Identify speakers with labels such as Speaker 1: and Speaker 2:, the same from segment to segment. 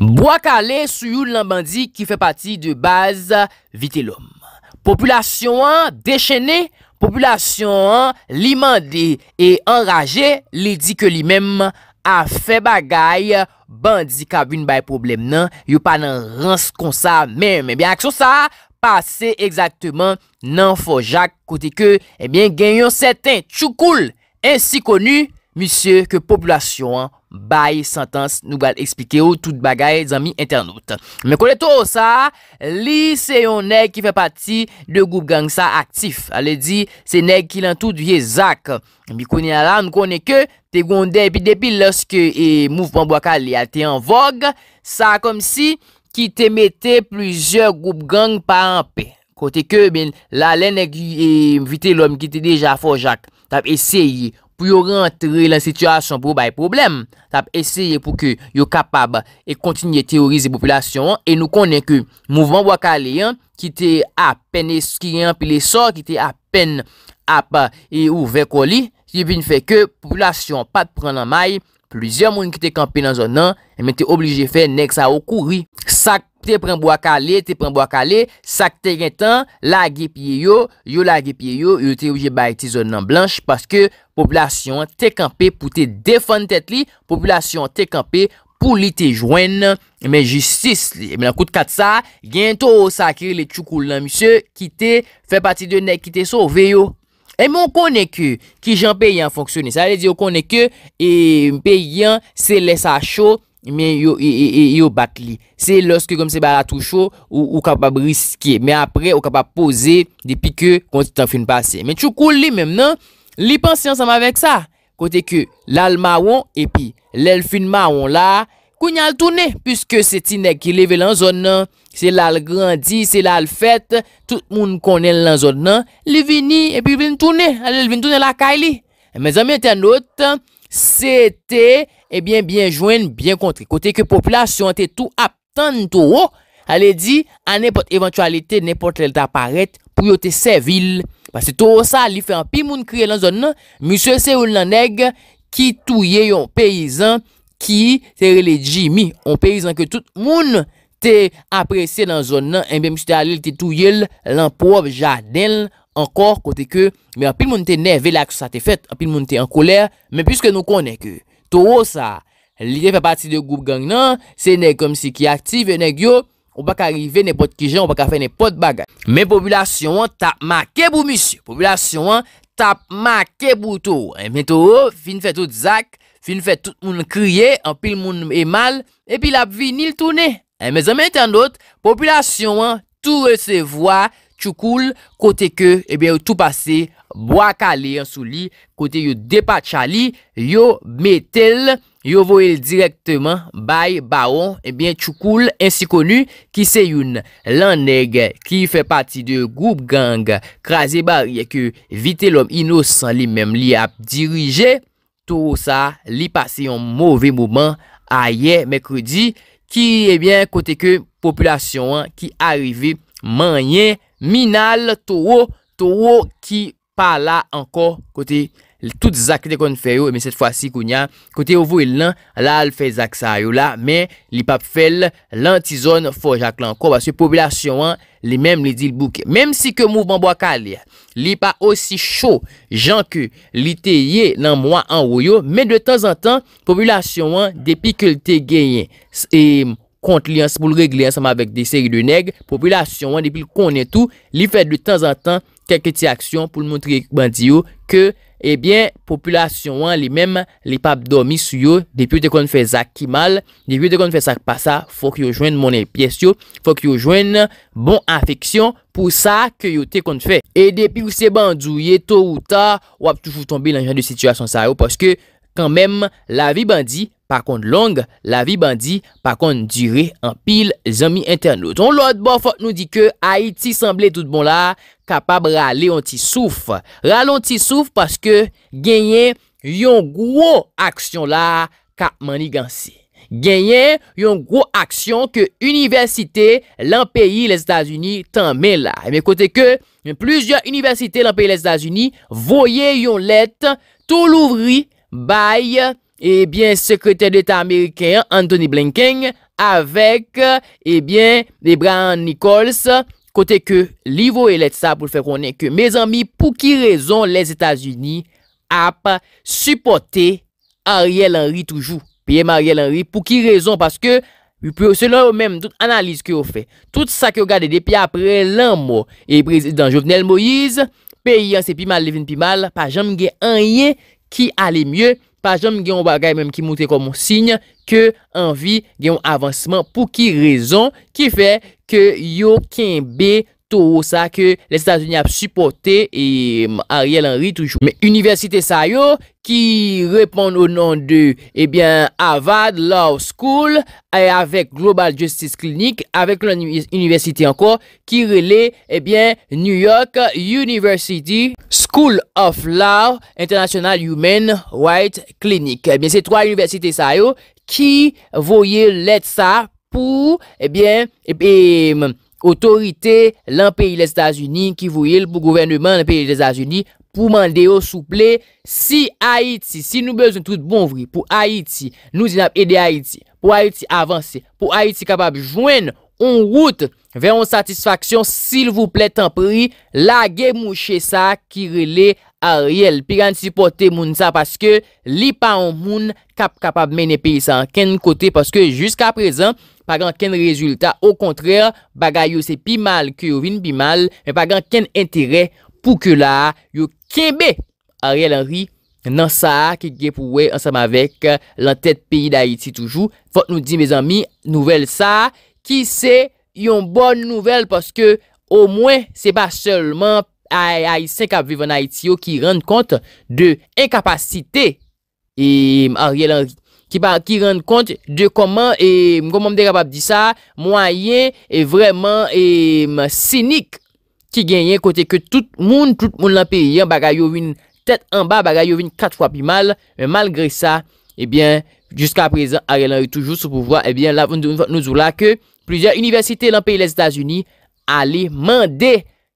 Speaker 1: Boa kalen sou yon lan bandi ki fe pati de baz vite lom. Populasyon an dechenne, populasyon an li mande e enraje, li di ke li mem a fe bagay bandi kaboun bay problem nan, yon pa nan rans kon sa mem. Ebyen akso sa, pase ekzakteman nan fojak kote ke, ebyen eh genyon seten choukoul ensi konu, misye ke poplasyon bay santans nou gal eksplike ou tout bagay zami internet. Men koneto ou sa, li se yon neg ki fe pati de goup gang sa aktif. Ale di, se neg ki lan tout vie zak. Bi konen la, m konen ke te gonde epi depi loske e mouvman bo akal li ate en vogue, sa kom si ki te mette plizye goup gang pa anpe. Kote ke, men, la le neg yi mvite lom ki te deja fo jak, tap eseye. pou yo rentre la sityasyon pou baye problem. Tap eseye pou ke yo kapab e kontinye teorize popolasyon e nou konen ke mouvman wakaleyan ki te apen eskrian pi le sor, ki te apen apen e ouvekoli, siye bin fe ke popolasyon pat pran nan may, pluzyan moun ki te kampi nan zon nan, e men te oblije fe nek sa okuri. Sak, Te pren bo akale, te pren bo akale, sak te gen tan, lagi piye yo, yo lagi piye yo, yo te ouje baye te zon nan blanche, paske poplasyon te kampe pou te defan tet li, poplasyon te kampe pou li te jwen nan, men jistis li, men akout kat sa, gen to sakir le choukoul nan, misyo, kite, fe pati de ne kite so, ve yo. E men konen ke ki jan pe yon fonksyonis, ale di yo konen ke, e pe yon se lesa chot, Men yo bat li, se loske kom se ba la tou chou, ou kap pa briske, men apre ou kap pa pose depi ke konti tan fin pase. Men chou koul li mem nan, li pansi ansam avek sa, kote ke lal mawon epi lal fin mawon la, koun yal toune. Piske se tine ki leve lan zon nan, se lal grandi, se lal fete, tout moun konen lan zon nan, li vini epi vin toune, alil vin toune lakay li. Men zan mwen ten notan. Se te, ebyen, byen jwen, byen kontri. Kote ke poplasyon te tou aptan tou ou, ale di, an nepot eventualite, nepot lel ta paret, pou yo te sevil. Basi tou ou sa, li fe an pi moun kre lan zon nan, mousse se ou nan neg, ki tou ye yon peyizan, ki, se re le jimi, yon peyizan ke tout moun te aprese lan zon nan, ebyen eh mousse te ale te tou ye l, lan pov jaden l, Ankor kote ke, me apil moun te ne ve la kou sa te fet, apil moun te an koler, me pwiske nou konen ke. Tou ou sa, li gen fè pati de goup gang nan, se ne kom si ki aktive, ne gyo, ou baka arrive, ne pot ki jen, ou baka fè ne pot bagaj. Me populasyon tap make bou misyo, populasyon tap make bou tou. E, me tou ou, fin fè tout zak, fin fè tout moun kriye, apil moun e mal, epi la vinil e, tou ne. Me zanmè ten not, populasyon tou re se vwa, tou se vwa. Choukoul, kote ke, ebyen, ou tou pase, mwa kale yon sou li, kote yon depa chali, yon metel, yon voyel direktman, bay, baon, ebyen, choukoul, ensi konu, ki se yon lan neg, ki fe pati de group gang, krasi bar, yeke, vite lom inosan li mem, li ap dirije, tou sa, li pase yon mwove mwoman, a ye, mekredi, ki, ebyen, kote ke, populasyon an, ki arive, manye, Minal tou ou, tou ou ki pa la anko, kote tout zaklete kon fè yo, mè set fwa si koun ya, kote ou vou el nan, la al fè zaklete sa yo la, mè li pa pfèl lanti zon fò jakle anko, basse populasyon an, li mèm li dil bouke. Mèm si ke mouvman bo akali, li pa osi chou, jan ke li te ye nan mwa an woy yo, mè de tan zan tan, populasyon an, depi ke lte genye, e mwenye. kont li ans pou l regle ansama vek de seri de neg, populasyon wan depil konen tou, li fet de tan an tan keke ti aksyon pou l montre bandi yo, ke, ebyen, eh populasyon wan li mem, li pap domi sou yo, depil yo te konen fe zak ki mal, depil yo te konen fe sak pa sa, fok yo jwen mounen piyes yo, fok yo jwen bon afeksyon, pou sa ke yo te konen fe. E depil ou se bandi ou ye to ou ta, wap toujou tombi lan jan de sityasyon sa yo, poske, Kan menm la vi bandi pa kon long, la vi bandi pa kon dire an pil zami interno. Ton lot bof nou di ke Haiti sanble tout bon la, kapab rale yon ti souf. Rale yon ti souf paske genyen yon gwo aksyon la kap mani gansi. Genyen yon gwo aksyon ke universite lan peyi le Stasiuni tanmen la. Emen kote ke, yon plujan universite lan peyi le Stasiuni voye yon let tou louvri, Baye, ebyen sekretèr d'Etat Ameriken, Anthony Blinken, avek, ebyen, Abraham Nichols, kote ke livo e let sa pou fè konen ke. Me zanmi, pou ki rezon, les Etats-Unis ap supporte Ariel Henry toujou. Pièm Ariel Henry, pou ki rezon, paske, se lò ou mèm, tout analise ki ou fè. Tout sa ki ou gade depi apre lèm mo, e prezidant Jovenel Moïse, pe yon se pi mal, levin pi mal, pa jom gen anye, ki ale mye, pa jom gen waga menm ki moute kon monsigne, ke anvi gen avansman pou ki rezon, ki fe ke yo kenbe ça ça que les états unis a supporté et hum, Ariel Henry toujours mais université Sayo qui répondent au nom de et eh bien Avad Law School et avec Global Justice Clinic avec l'université encore qui relaie et eh bien New York University School of Law International Human Rights Clinic. universités eh ça trois universités ça Sayo qui ça pour pour et et bien hum, Otorite lan peyi le Stasiuni ki vouye l pou gouverneman le peyi le Stasiuni pou mande yo souple. Si Haiti, si nou bezoun tout bonvri pou Haiti, nou zinap ede Haiti, pou Haiti avanse, pou Haiti kapab jwen, on route veyon satisfaksyon, sil vou ple tempri, lage mou chesa ki rele a riel. Pi gan si pote moun sa, paske li pa moun kapab mene peyi sa anken kote, paske jiska prezen. Pagan ken rezultat? Ou kontrè, bagay yo se pi mal, ki yo vin pi mal, men pagan ken entere pou ke la, yo kebe Ariel Henry nan sa, ki gepouwe ansam avek eh, lan tèt piyi da Haiti toujou. Fote nou di, me zami, nouvel sa, ki se yon bon nouvel, paske ou mwen se pa selman a Aïsè kap vive nan Haiti yo ki rende kont de enkapasite e Ariel Henry ki rende kont de koman, mkoman mde kapap di sa, mwayen, e vreman, e sinik, mm, ki genyen, kote ke tout moun, tout moun lan periyan, bagay yovin, tet an ba, bagay yovin kat fwa pi mal, men malgre sa, ebyen, jiska prezen, a gelan yo toujou sou pouvwa, ebyen, la voun nouzou la, ke plizye universite lan periyan les Etats-Unis, ale mande,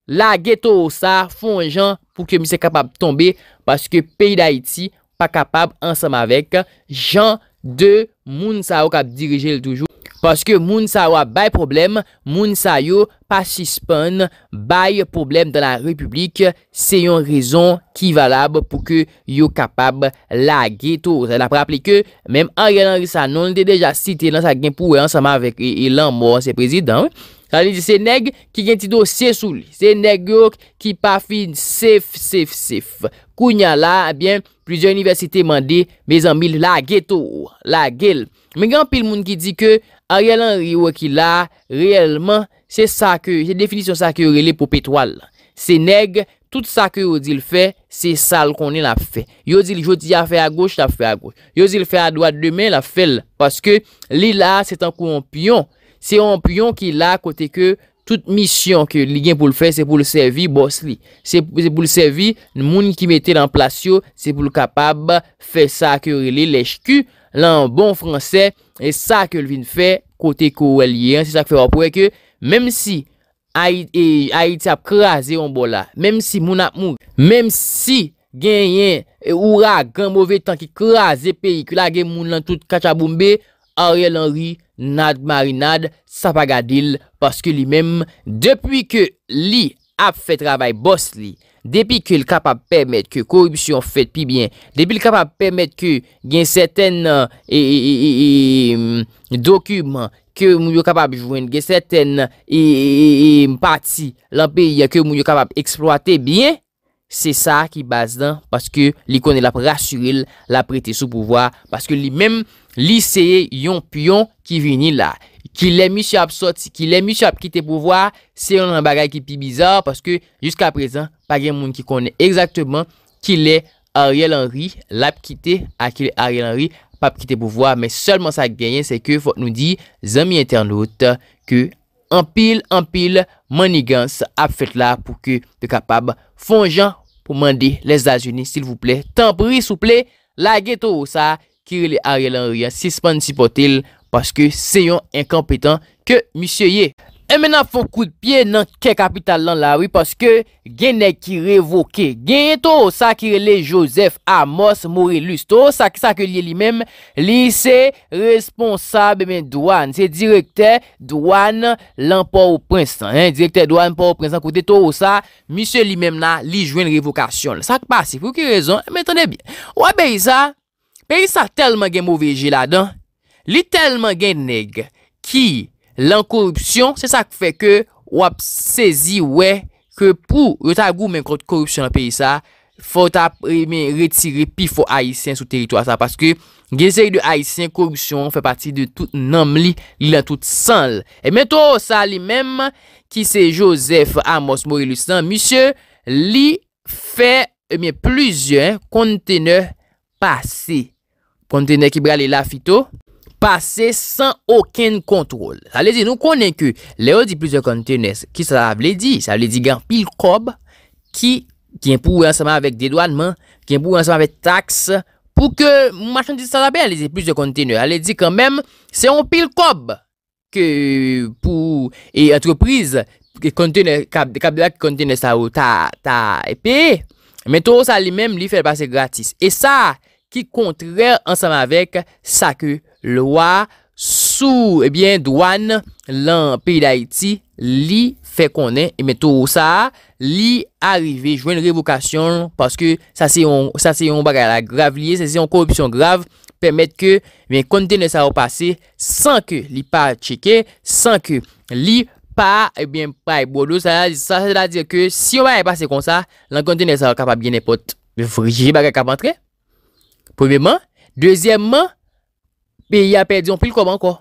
Speaker 1: la geto ou sa, fon jan, pou ke mi se kapap tombe, paske peyi da Haiti, ou, pa kapab ansam avek jan de moun sa ok ap dirije l toujou. Paske moun sa wap bay problem, moun sa yo pasispan bay problem dan la republik, se yon rezon kivalab pou ke yo kapab la geto. La prapli ke, menm a gen anri sa non, de deja site lan sa gen pouwe ansama vek e, e lan moun se prezidant. Sa li se neg ki gen tido se souli, se neg yok ki pa fin sef, sef, sef. Kounya la, eh bien, plizyon universite mande, bezan mil la geto, la gelp. Men gen pil moun ki di ke, a realan riwa ki la, realman, se sa ke, se definisyon sa ke rele pou petwal la. Se neg, tout sa ke yo di l fe, se sal konen la fe. Yo di l jo di a fe a goch, ta fe a goch. Yo di l fe a doa demen la fel, paske li la, se tankou anpiyon. Se anpiyon ki la, kote ke, tout misyon ke li gen pou l fe, se pou l servi, bos li. Se pou l servi, moun ki mette lan plasyon, se pou l kapab fe sa ke rele lech ku, lan bon fransè, e sa ke l vin fè, kote kou el yen, se sa k fè wapwè ke, mem si, ayit e, ap krasè yon bol la, mem si moun ap moun, mem si, gen yen, e, ou rag, gen mouve tan ki krasè peyi, kou la gen moun lan tout kachaboumbe, a rè l anri, nad marinad, sa pa gadil, paske li menm, depwi ke li, ap fè travèy bòs li, depi ke l kapap pèmèt ke korupsyon fèt pi bien, depi l kapap pèmèt ke gen sètene euh, e, e, e, mm, dokumen, ke moun yo kapap jwèn, gen sètene euh, pati, lan pe ya ke moun yo kapap eksploate bien, se sa ki bas dan, paske li konè la prasuril, la prété sou pouvoar, paske li mèm liseye yon piyon ki vini la. Ki le mi ch ap soti, ki le mi ch ap kite pou vwa, se yon an bagay ki pi bizar. Paske, jiska prezan, pa gen moun ki kone exakteman ki le Ariel Henry la ap kite, a ki le Ariel Henry pa ap kite pou vwa. Men, solman sa genyen, se ke fote nou di, zami internet, ke empil, empil, manigans ap fet la pou ke de kapab fonjan pou mandi les Azunis, s'il vous plè. Tan pri, sou plè, la geto ou sa, ki le Ariel Henry a sispan si potel. Paske se yon enkompetant ke misye ye. E mena fon kou de pie nan ke kapital lan la, oui, paske genè ki revoke. Genye to, sa ki rele Joseph Amos Morelus, to, sa ki sa ke liye li men, li se responsab men douan, se direkte douan lan pa ou prensan. Direkte douan pa ou prensan kote to, sa, misye li men nan li jwen revokasyon. Sa ki pasi, pou ki rezon, e, men tene bien. Ou a be yisa, be yisa telman gen mou veje la, don? Li telman gen neg ki lan korupsyon, se sak fe ke wap sezi we ke pou reta gou men kont korupsyon an peyi sa, fote ap men retire pi fote Aisyen sou terito a sa. Paske gen sey de Aisyen, korupsyon fe pati de tout nanm li, li lan tout sanl. E men to sa li men ki se Josef Amos Morelu san, misye li fe men eh pluzyen kontene pase. Kontene ki brale la fito. pase san oken kontrol. Sa le di nou konen ke, le ou di plus de konteners, ki sa la vle di, sa le di gen pil kob, ki, ki en pou ansama vek dedouanman, ki en pou ansama vek taks, pou ke, mwachan di sa la ben, le di plus de konteners, sa le di kanmem, se yon pil kob, ke, pou, e antreprise, ki konteners, kabla ki konteners sa ou, ta, ta, epi, men tou sa li menm li fèr pase gratis. E sa, ki kontre ansama vek, sa ke konteners, lwa sou ebyen douan lan peyi da iti li fe konen e metou ou sa, li arive, jwen revokasyon paske sa se yon bagay la grave liye, sa se yon korupsyon grave pemet ke ven konte ne sa wapase san ke li pa cheke san ke li pa ebyen pa e bodo, sa se da dire ke si wapase kon sa, lan konte ne sa wapap gen epote, vrije bagay kapantre, poubeman Dezyemman pe bon y apè diyon pil koban ko.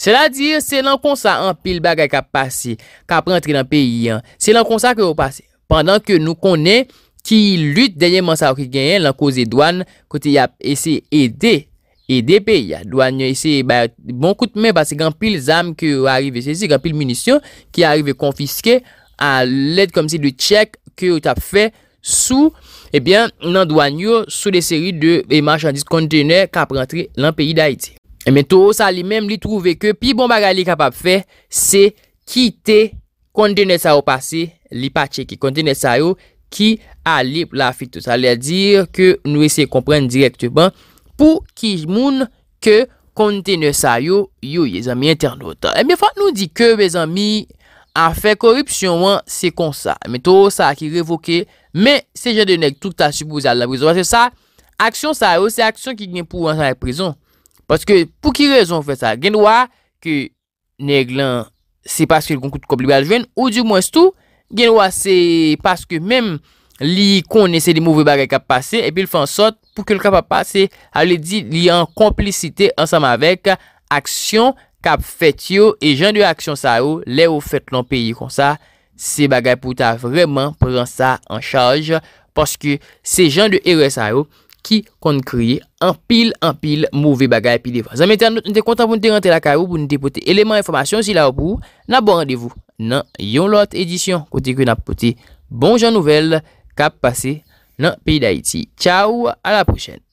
Speaker 1: Sè la dir, sè nan konsa an pil bagay kap pasi, kap rentri nan peyi an. Sè nan konsa ke ou pasi. Pendan ke nou konen ki lüt denye mansa wakik genyen lan koze douan kote y ap ese ede, ede peyi an. Douan yon ese bon kout men basi gan pil zam ke ou arrive sezi, gan pil munisyon ki arrive konfiske a led komse de tchek ke ou tap fè sou, ebyen nan douan yon sou de seri de marchandise kontene kap rentri lan peyi da iti. Eh, Mwen tou ou sa li menm li trouve ke pi bon bagay li kapap fe, se ki te kontene sa ou pase li pache ki kontene sa ou ki a li la fitou. Sa li a dir ke nou ese kompren direkte ban pou ki moun ke kontene sa ou yo ye zanmi interne votan. Mwen fwa nou di ke we zanmi a fe korupsyon wan se kon sa. Mwen tou ou sa ki revoke, men se jen de nek touta subouze al la prizon. Paske pou ki rezon ou fe sa? Genwa ki neg lan se paske l konkout koupli baljwen Ou di mwen stou, genwa se paske mem li konese di mouvou bagay kap pase Epi l fen sot pou ke l kap ap pase A li di li an komplicite ansam avek Aksyon kap fet yo e jan de aksyon sa yo Le ou fet lan peyi kon sa Se bagay pou ta vreman pren sa an chaj Paske se jan de eroe sa yo ki kon kriye an pil an pil mouvi bagay pi deva. Zanmete an nou nite konta pou nite rente la ka ou pou nite pote eleman informasyon si la ou pou nan bon randevou nan yon lot edisyon kote ki nan pote bon jan nouvel kap pase nan pi da iti. Chau, a la prochen.